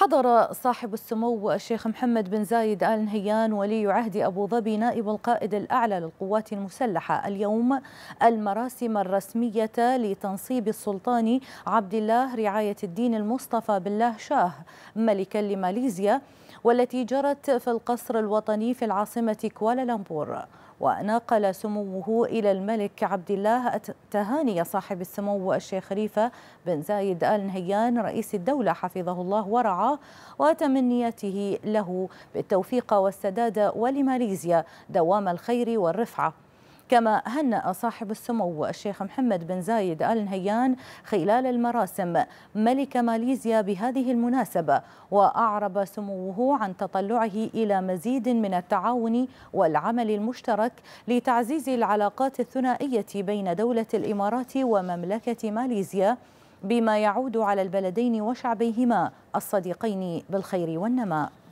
حضر صاحب السمو الشيخ محمد بن زايد آل نهيان ولي عهد أبو ظبي نائب القائد الأعلى للقوات المسلحة اليوم المراسم الرسمية لتنصيب السلطان عبد الله رعاية الدين المصطفى بالله شاه ملكا لماليزيا والتي جرت في القصر الوطني في العاصمة كوالالمبور ونقل سموه إلى الملك عبد الله تهاني صاحب السمو الشيخ خليفة بن زايد آل نهيان رئيس الدولة حفظه الله ورعاه وتمنيته له بالتوفيق والسداد ولماليزيا دوام الخير والرفعة كما هنأ صاحب السمو الشيخ محمد بن زايد آل نهيان خلال المراسم ملك ماليزيا بهذه المناسبة وأعرب سموه عن تطلعه إلى مزيد من التعاون والعمل المشترك لتعزيز العلاقات الثنائية بين دولة الإمارات ومملكة ماليزيا بما يعود على البلدين وشعبيهما الصديقين بالخير والنماء